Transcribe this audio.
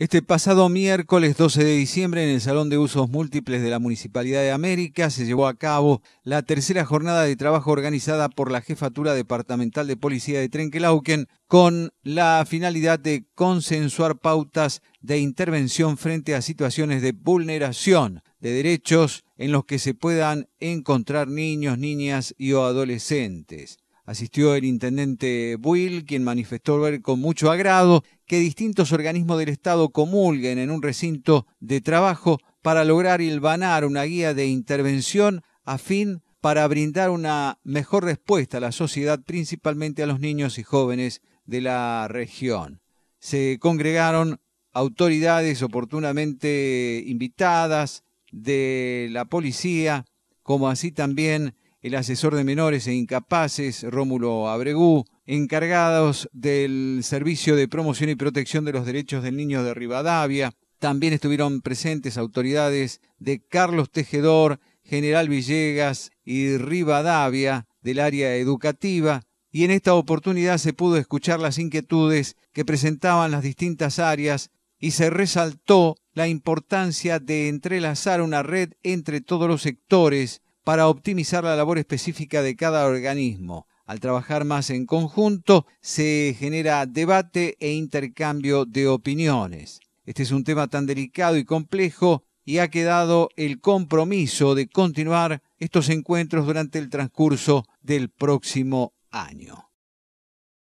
Este pasado miércoles 12 de diciembre en el Salón de Usos Múltiples de la Municipalidad de América se llevó a cabo la tercera jornada de trabajo organizada por la Jefatura Departamental de Policía de Trenquelauquen con la finalidad de consensuar pautas de intervención frente a situaciones de vulneración de derechos en los que se puedan encontrar niños, niñas y adolescentes. Asistió el intendente Buil, quien manifestó ver con mucho agrado que distintos organismos del Estado comulguen en un recinto de trabajo para lograr hilvanar una guía de intervención a fin para brindar una mejor respuesta a la sociedad, principalmente a los niños y jóvenes de la región. Se congregaron autoridades oportunamente invitadas de la policía, como así también el asesor de menores e incapaces, Rómulo Abregú, encargados del Servicio de Promoción y Protección de los Derechos del Niño de Rivadavia. También estuvieron presentes autoridades de Carlos Tejedor, General Villegas y Rivadavia del área educativa, y en esta oportunidad se pudo escuchar las inquietudes que presentaban las distintas áreas y se resaltó la importancia de entrelazar una red entre todos los sectores para optimizar la labor específica de cada organismo. Al trabajar más en conjunto, se genera debate e intercambio de opiniones. Este es un tema tan delicado y complejo y ha quedado el compromiso de continuar estos encuentros durante el transcurso del próximo año.